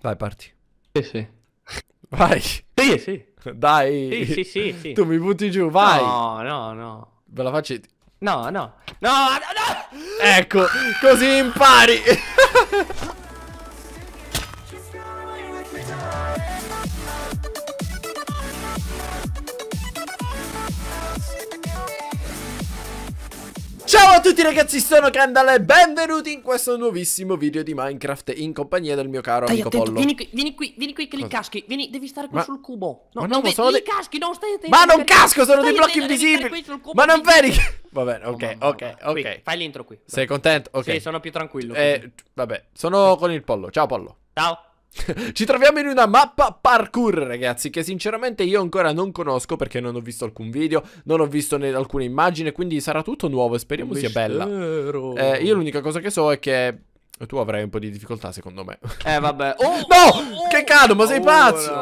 Vai, parti. Sì, sì. Vai. Sì, sì. Dai. Sì, sì, sì, sì. Tu mi butti giù, vai. No, no, no. Ve la faccio... No, no. No, no, no. Ecco, così impari. Ciao a tutti ragazzi, sono Kendall e benvenuti in questo nuovissimo video di Minecraft in compagnia del mio caro stai amico attento, Pollo. Vieni qui, vieni qui, vieni qui che li caschi, vieni, devi stare qui ma, sul cubo. No, ma non, non sono dei... caschi, no, stai attento. Ma non casco, sono dei blocchi invisibili. Ma non vedi Va bene, ok, ok, ok. fai l'intro qui. Sei contento? Ok. Sì, sono più tranquillo. Eh, vabbè, sono con il Pollo. Ciao Pollo. Ciao. Ci troviamo in una mappa parkour ragazzi che sinceramente io ancora non conosco perché non ho visto alcun video, non ho visto alcuna immagine quindi sarà tutto nuovo e speriamo sia bella. Eh, io l'unica cosa che so è che tu avrai un po' di difficoltà secondo me. Eh vabbè. Oh, no! Oh, che cado, ma sei pazzo!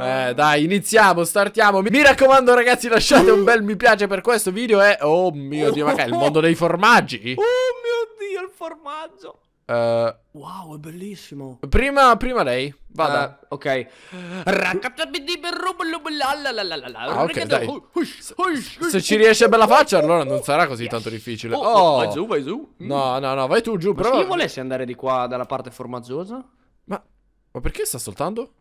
Eh dai, iniziamo, startiamo. Mi raccomando ragazzi lasciate un bel mi piace per questo video e... Oh mio dio, ma che è il mondo dei formaggi? Oh mio dio, il formaggio! Uh, wow, è bellissimo. Prima, prima lei. Vada. Uh, ok. Ah, ok, dai. Se ci riesce bella faccia, allora non sarà così yes. tanto difficile. Oh, oh. vai giù, vai giù. Mm. No, no, no, vai tu giù, Ma però. Ma se io volessi andare di qua, dalla parte formaggiosa? Ma... Ma perché sta saltando?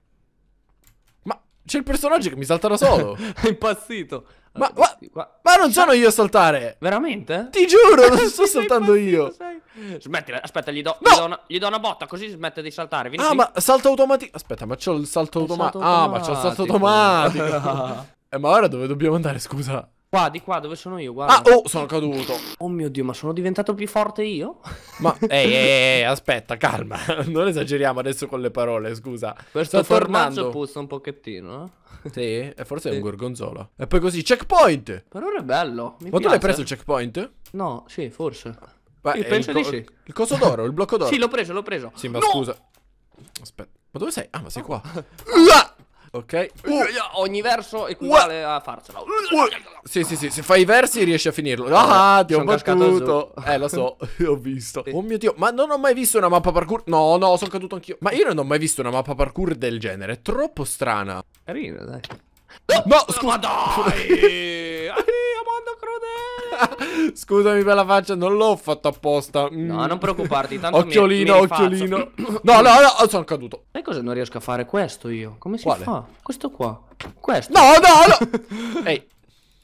Ma c'è il personaggio che mi salta da solo. è impazzito. Ma, ma, ma, non sono io a saltare! Veramente? Ti giuro, non sto saltando io! Sei. Smettila, aspetta, gli do, no! gli, do una, gli do, una, botta così smette di saltare. Vieni ah, qui. ma salto automatico. Aspetta, ma c'ho il salto, automa automatico. Ah, ma c'ho il salto automatico. eh, ma ora dove dobbiamo andare, scusa? Qua, di qua, dove sono io, guarda. Ah, oh, sono caduto. Oh mio Dio, ma sono diventato più forte io? Ma, ehi, ehi, aspetta, calma. Non esageriamo adesso con le parole, scusa. Questo Sto tornando. puzza un pochettino, eh? Sì, e forse sì. è un gorgonzola. E poi così, checkpoint! Per ora è bello, mi Ma piace. tu l'hai preso il checkpoint? No, sì, forse. Beh, il penso co- sì. Il coso d'oro, il blocco d'oro. sì, l'ho preso, l'ho preso. Sì, ma no! scusa. Aspetta. Ma dove sei? Ah, ma sei qua. Ah! ok. Uh. Ogni verso equivale uh. a farcela. Uh. Sì, sì, sì. Se fai i versi riesci a finirlo. Ah, ah ti ho battuto. Eh, lo so. ho visto. Sì. Oh mio Dio. Ma non ho mai visto una mappa parkour. No, no, sono caduto anch'io. Ma io non ho mai visto una mappa parkour del genere. È troppo strana. Carina, dai. No, no scusa. Ma dai. mondo crudele. Scusami per la faccia, non l'ho fatto apposta. Mm. No, non preoccuparti, tanto Occhiolino, mi, mi occhiolino. no, no, no, sono caduto. Sai cosa non riesco a fare questo io? Come si Quale? fa? Questo qua. Questo. No, no, no. Ehi.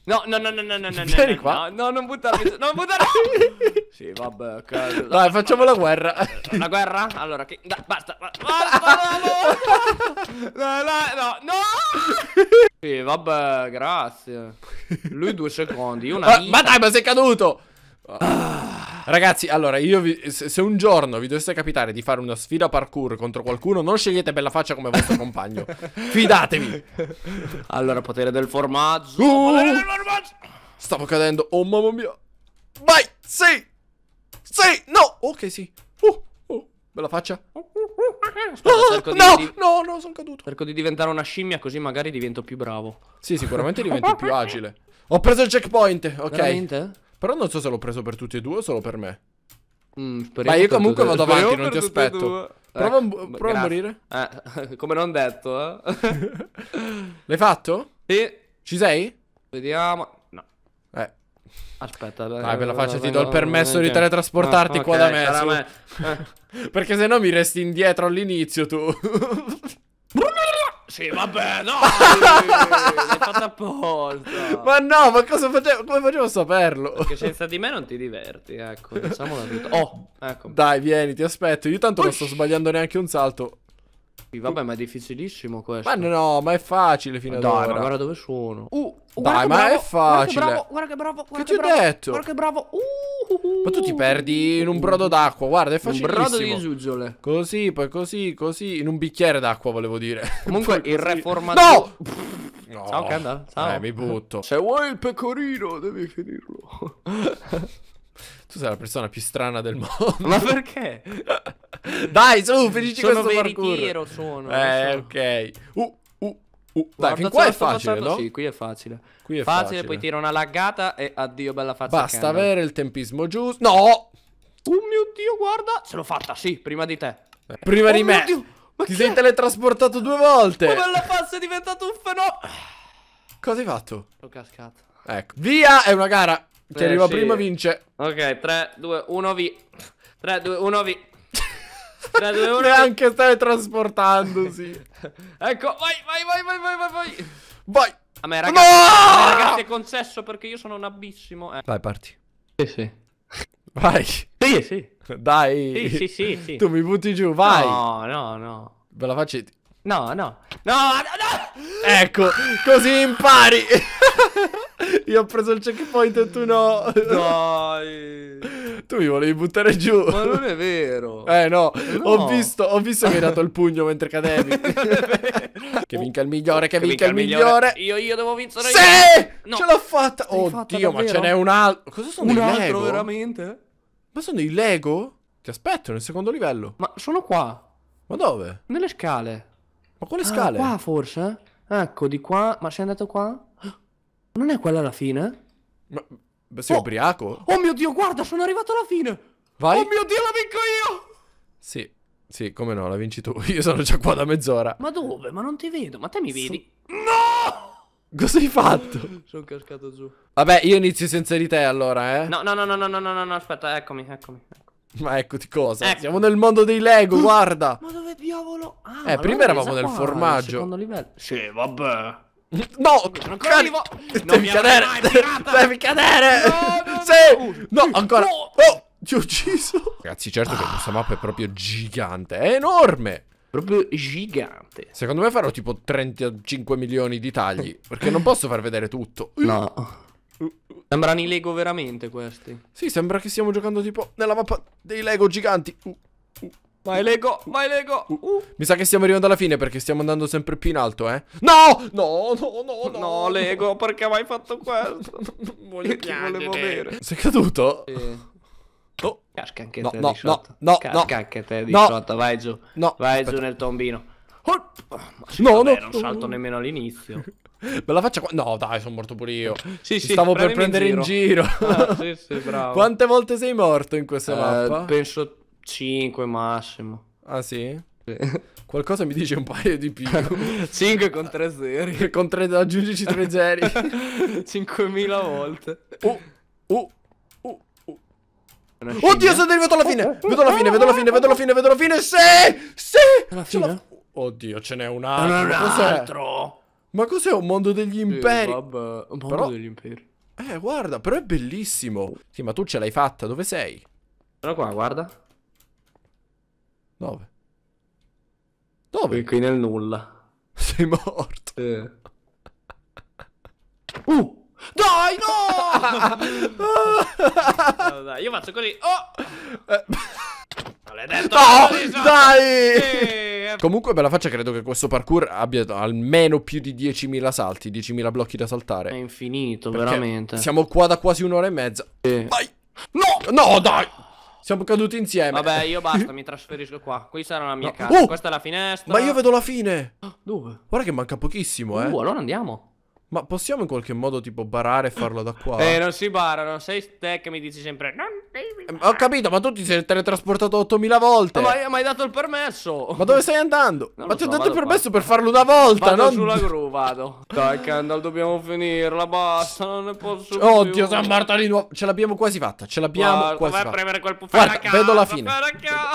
No, no, no, no, no, no, no, no, qua. no, non buttarmi, non buttarmi. sì, vabbè, cazzo. Dai, facciamo la guerra. La guerra? Allora, che... Da, basta, basta, basta, no, no, no, no. Sì, vabbè, grazie. Lui due secondi, io una... Ah, ma dai, ma sei caduto. Ah. Ragazzi, allora, io vi, se un giorno vi dovesse capitare di fare una sfida parkour contro qualcuno, non scegliete bella faccia come vostro compagno. Fidatevi. Allora, potere del formaggio. Uh! Potere del formaggio. Stavo cadendo. Oh mamma mia. Vai! Sì! Sì! No! Ok, sì. Uh, uh. Bella faccia. Aspetta, ah, no, di... no, no, sono caduto. Cerco di diventare una scimmia così magari divento più bravo. Sì, sicuramente diventi più agile. Ho preso il checkpoint, ok. Veramente? Però non so se l'ho preso per tutti e due o solo per me. Mm, Ma io comunque vado avanti, non ti aspetto. Prova, eh, prova a morire. Eh, come non detto, eh. L'hai fatto? Sì. Ci sei? Vediamo. No. Eh. Aspetta, dai. Eh, dai, per la faccia eh, ti do il eh, permesso di teletrasportarti qua da me. Perché se no mi resti indietro all'inizio tu. Sì, vabbè, no! L'hai fatto apposta. Ma no, ma cosa facevo? Come facevo a saperlo? Perché senza di me non ti diverti, ecco. Diciamola tutta. Oh, ecco. Dai, vieni, ti aspetto. Io tanto Ush. non sto sbagliando neanche un salto. Sì, vabbè, ma è difficilissimo questo. Ma no, ma è facile fino Dai, ad ora. Dai, guarda dove sono. Uh, dai, ma bravo, è facile. Guarda che bravo, guarda che bravo. Guarda che, che ti bravo, ho detto? Guarda che bravo. Uh. Ma tu ti perdi in un brodo d'acqua, guarda, è facilissimo. Un brodo di zuzzole. Così, poi così, così, in un bicchiere d'acqua volevo dire. Comunque il reformatore... No! No. Ciao Kanda, ciao. Eh, mi butto. Se vuoi il pecorino, devi finirlo. tu sei la persona più strana del mondo. Ma perché? Dai, su, finisci sono questo parkour. Sono veritiero, sono. Eh, so. ok. Uh, Uh, dai, fin qua è facile, portato, no? Sì, qui è facile. Qui è facile, facile, poi tira una laggata e addio bella faccia. Basta avere il tempismo giusto. No! Oh mio Dio, guarda! Ce l'ho fatta, sì, prima di te. Eh. Prima oh di me! Dio, Ti sei è? teletrasportato due volte! Ma bella faccia è diventato un fenomeno! Cosa hai fatto? L'ho cascato. Ecco. Via! È una gara! Chi eh, arriva sì. prima vince. Ok, 3, 2, 1, vi. 3, 2, 1, vi. Tra due Neanche stai trasportandosi. ecco, vai, vai, vai, vai, vai, vai. Vai. A me, ragazzi, no! ragazzi, è concesso perché io sono un abissimo. Eh. Vai, parti. Sì, sì. Vai. Sì, sì. Dai. Sì, sì, sì, sì. Tu mi butti giù, vai. No, no, no. Ve la faccio... No, no. No, no, no. Ecco, così impari. io ho preso il checkpoint e tu no. Dai. Tu mi volevi buttare giù. Ma non è vero. Eh no, no. Ho, visto, ho visto che hai dato il pugno mentre cadevi. che vinca il migliore, che, che vinca, vinca, il migliore. migliore. Io, io devo vincere sì! io. No. Ce l'ho fatta. Oddio, ma ce n'è un altro. Cosa sono un altro Lego? veramente? Ma sono i Lego? Ti aspetto nel secondo livello. Ma sono qua. Ma dove? Nelle scale. Ma quale ah, scale? Qua forse? Ecco, di qua. Ma sei andato qua? Non è quella la fine? Ma sei oh, ubriaco. Oh mio Dio, guarda, sono arrivato alla fine. Vai. Oh mio Dio, la vinco io. Sì, sì, come no, la vinci tu. Io sono già qua da mezz'ora. Ma dove? Ma non ti vedo. Ma te mi vedi? Son... No! Cosa hai fatto? sono cascato giù. Vabbè, io inizio senza di te allora, eh. No, no, no, no, no, no, no, no, aspetta, eccomi, eccomi. Ma eccoti cosa? Ecco. Siamo nel mondo dei Lego, guarda. Ma dove diavolo? Ah, eh, prima eravamo nel qua, formaggio. Secondo livello. Sì, vabbè. No! Ancora vivo! Devi cadere! Devi cadere! No, sì! No, ancora! Oh! Ti ho ucciso! Ragazzi, certo che ah. questa mappa è proprio gigante. È enorme! Proprio gigante. Secondo me farò tipo 35 milioni di tagli. Perché non posso far vedere tutto. No. Uh. Sembrano i Lego veramente questi. Sì, sembra che stiamo giocando tipo nella mappa dei Lego giganti. Uh. Vai Lego, vai Lego uh. uh. Mi sa che stiamo arrivando alla fine perché stiamo andando sempre più in alto, eh No, no, no, no, no, no Lego, perché mai fatto questo? Voglio volevo avere Sei caduto? Sì Oh. Casca anche no, te no, no, no, Casca no. anche te di no. Sciotto. vai giù no. Vai Aspetta. giù nel tombino oh. No, vabbè, no Non salto nemmeno all'inizio Me la faccia qua? No, dai, sono morto pure io. Sì, sì, stavo per prendere in giro. In giro. Ah, sì, sì, bravo. Quante volte sei morto in questa uh, mappa? Penso 5 massimo. Ah sì? Qualcosa mi dice un paio di più. 5 con 3 zeri. Con 3, aggiungici 3 zeri. 5.000 volte. Oh, oh. uh, uh. uh, uh. Oddio, sono arrivato alla fine. Vedo la fine, vedo la fine, vedo la fine, vedo la fine. Sì, sì. fine? La... Oddio, ce n'è un altro. Un altro. Ma cos'è un mondo degli imperi? Sì, vabbè, un mondo però... degli imperi. Eh, guarda, però è bellissimo. Sì, ma tu ce l'hai fatta, dove sei? Sono qua, guarda. 9. 9. Qui nel nulla. Sei morto. Eh. Uh! Dai, no! no, dai, io faccio così. Oh! Eh. No, dai! Eh. Comunque, bella faccia, credo che questo parkour abbia almeno più di 10.000 salti, 10.000 blocchi da saltare. È infinito, veramente. Siamo qua da quasi un'ora e mezza. Eh. Vai! No! No, dai! Siamo caduti insieme. Vabbè, io basta, mi trasferisco qua. Qui sarà la mia no. casa. Oh! Questa è la finestra. Ma io vedo la fine. Ah, dove? Guarda che manca pochissimo, uh, eh. Uh, allora andiamo. Ma possiamo in qualche modo tipo barare e farlo da qua? Eh, non si barano, sei te che mi dici sempre Non devi eh, barare. Ho capito, ma tu ti sei teletrasportato 8000 volte Ma hai, mai dato il permesso Ma dove stai andando? Non ma ti so, ho dato il permesso qua. per farlo una volta Vado non... sulla gru, vado Dai Kendall, dobbiamo finirla, basta, non ne posso più Oddio, San Marta di nuovo Ce l'abbiamo quasi fatta, ce l'abbiamo quasi fatta Vai a premere quel puffare Guarda, la casa, vedo la fine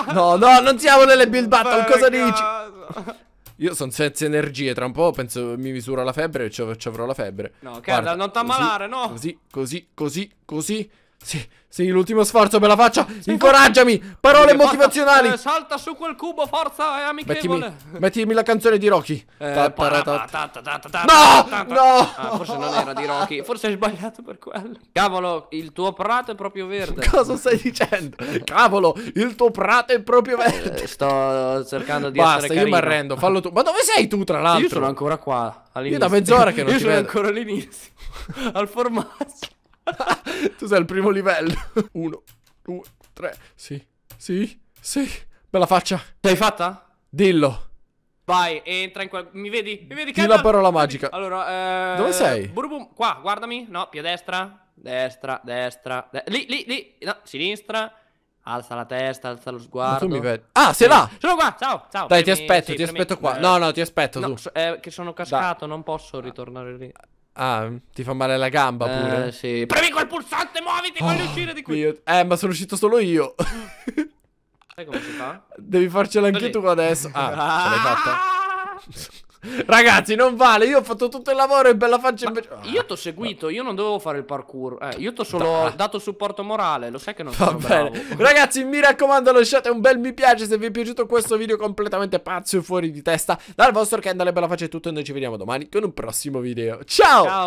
la No, no, non siamo nelle build battle, cosa dici? Io sono senza energie, tra un po' penso mi misura la febbre e ci avrò la febbre. No, Carla, non ti ammalare, no! Così, così, così, così. Sì, sì, l'ultimo sforzo, me la faccio. Sì, Incoraggiami. Parole motivazionali. Fatta, eh, salta su quel cubo, forza, è amichevole. Mettimi, mettimi la canzone di Rocky. no, no. forse non era di Rocky. Forse hai sbagliato per quello. Cavolo, il tuo prato è proprio verde. Cosa stai dicendo? Cavolo, il tuo prato è proprio eh, verde. sto cercando di Basta, essere carino. Basta, io mi arrendo. Fallo tu. Ma dove sei tu, tra l'altro? Io sono ancora qua. Io da mezz'ora che non io ti vedo. Io sono ancora all'inizio. Al formaggio. tu sei al primo livello. Uno, due, tre. Sì, sì, sì. Bella faccia. L'hai fatta? Dillo. Vai, entra in quel... Mi vedi? Mi vedi? Dì la parola magica. Allora, eh... Dove sei? Burubum, qua, guardami. No, più a destra. Destra, destra. De... Lì, lì, lì. No, sinistra. Alza la testa, alza lo sguardo. Ma tu mi vedi. Ah, sei sì. là! Sono qua, ciao, ciao. Dai, premi... ti aspetto, sì, ti premi... aspetto qua. No, no, ti aspetto no, tu. So, eh, che sono cascato, da. non posso ritornare lì. Ah, ti fa male la gamba eh, pure. Eh, sì. Premi quel pulsante, muoviti, oh, voglio uscire di qui. Mio... Eh, ma sono uscito solo io. Sai come si fa? Devi farcela anche tu adesso. Ah, ah, ce l'hai fatta. Ragazzi, non vale. Io ho fatto tutto il lavoro e bella faccia invece. Ah. io ti ho seguito, io non dovevo fare il parkour. Eh, io ti ho solo da. dato supporto morale. Lo sai che non Va sono bene. Bravo. Ragazzi, mi raccomando, lasciate un bel mi piace se vi è piaciuto questo video completamente pazzo e fuori di testa. Dal vostro Kendall e bella faccia è tutto. E noi ci vediamo domani con un prossimo video. Ciao! Ciao.